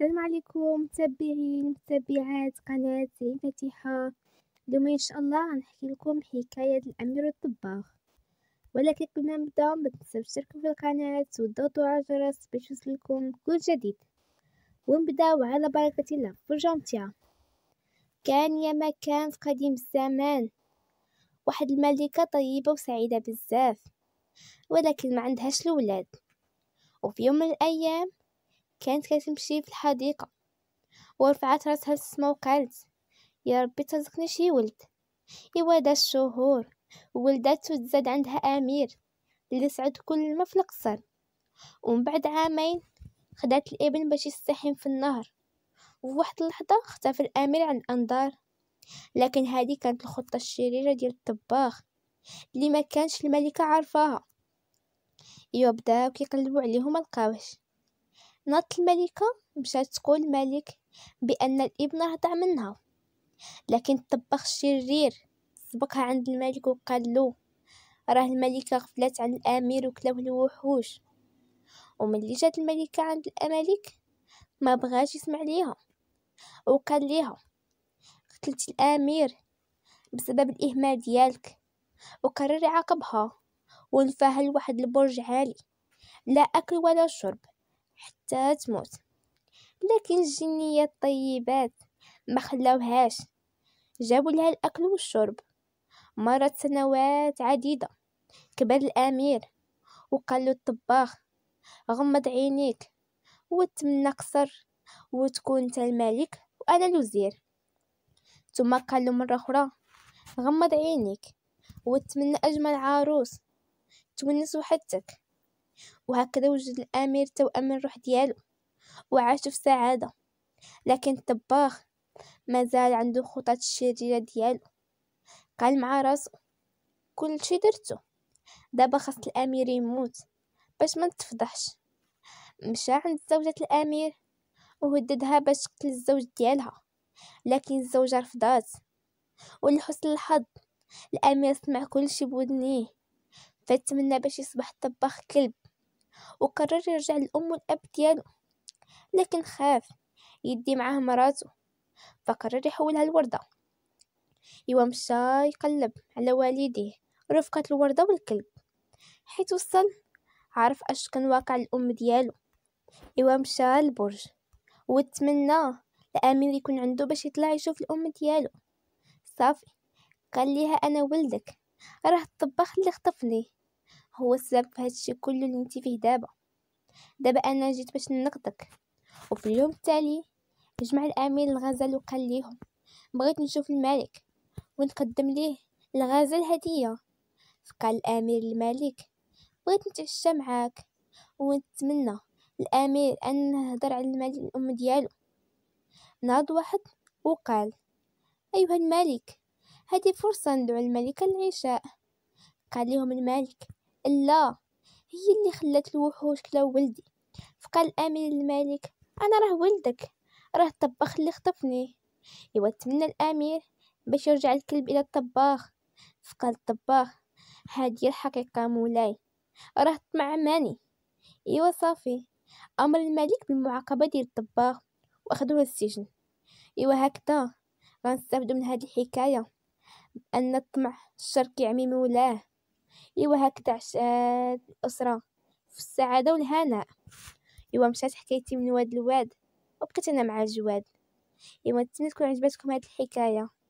السلام عليكم متابعين متابعات قناة الفاتحة اليوم ان شاء الله غنحكي لكم حكاية الامير الطباخ ولكن قبل ما نبدا ما تنساوش تشتركوا في القناة وتضغطوا على الجرس باش يوصلكم كل جديد ونبداو على بركة الله فرجانتيا كان يا كان في قديم الزمان واحد الملكة طيبة وسعيدة بزاف ولكن ما عندهاش الولاد وفي يوم من الأيام كانت كتمشي في الحديقة ورفعت راسها للسما وقالت يا ربي ترزقني شي ولد إوا داز الشهور ولدات وتزاد عندها أمير اللي سعد كل ما في القصر ومن بعد عامين خدات الابن باش يستحم في النهر وواحد اللحظة اختفى الأمير عن الأنظار لكن هذه كانت الخطة الشريرة ديال الطباخ اللي ما كانش الملكة عارفاها ايوا بداو كيقلبوا عليه القاوش نط الملكة مشات تقول الملك بأن الابن رضع منها لكن الطباخ الشرير سبقها عند الملك وقال له راه الملكة غفلت عن الأمير وكلاه الوحوش اللي جات الملكة عند الملك ما بغاش يسمع ليها وقال ليها قتلت الأمير بسبب الإهمال ديالك وقرر يعاقبها ونفاها لواحد البرج عالي لا أكل ولا شرب حتى تموت لكن الجنية الطيبات ما خلاوهاش جابوا لها الأكل والشرب مرت سنوات عديدة كبر الأمير وقال له الطباخ غمض عينيك وتمنى قصر وتكون انت الملك وانا الوزير ثم قال له مره اخرى غمض عينيك وتمنى اجمل عروس تونس وحدتك وهكذا وجد الأمير توأم الروح ديالو وعاش في سعادة لكن الطباخ مازال عنده خطط الشريرة ديالو قال مع راسو كل شي درتو دابا خاص الامير يموت باش ما تفضحش مشى عند زوجة الامير وهددها باش تقتل الزوج ديالها لكن الزوجة رفضات ولحسن الحظ الامير سمع كل شي بودنيه فتمنى باش يصبح طباخ كلب وقرر يرجع للأم الأب ديالو لكن خاف يدي معاه مراته فقرر يحولها لوردة إوا مشى يقلب على والديه رفقة الوردة والكلب حيت وصل عرف اش كان واقع الأم ديالو إوا مشى البرج وتمنى الأمير يكون عنده باش يطلع يشوف الأم ديالو صافي قال ليها أنا ولدك راه الطباخ اللي خطفني هو السبب في هادشي كله اللي انت فيه دابا دابا انا جيت باش ننقدك وفي اليوم التالي جمع الامير الغزال وقال ليهم بغيت نشوف الملك ونقدم ليه الغزال هديه فقال الامير الملك بغيت نتعشى معاك ونتمنى الامير ان نهضر على الملك الام ديالو ناض واحد وقال ايها الملك هذه فرصه ندعو الملكه للعشاء قال لهم الملك لا هي اللي خلات الوحوش كلا ولدي فقال الامين الملك انا راه ولدك راه الطباخ اللي خطفني ايوا تمنى الامير باش يرجع الكلب الى الطباخ فقال الطباخ هادي الحقيقه مولاي راه طمعماني ايوا صافي امر الملك بالمعاقبه ديال الطباخ واخذوه للسجن ايوا هكذا غنستافدوا من هذه الحكايه بان الطمع الشر كيعمي مولاه إيوا هاك تعشات الأسرة آه، في السعادة والهناء إيوا مشات حكايتي من واد لواد وبقيت أنا مع جواد إيوا نتمنى تكون عجبتكم هاد الحكاية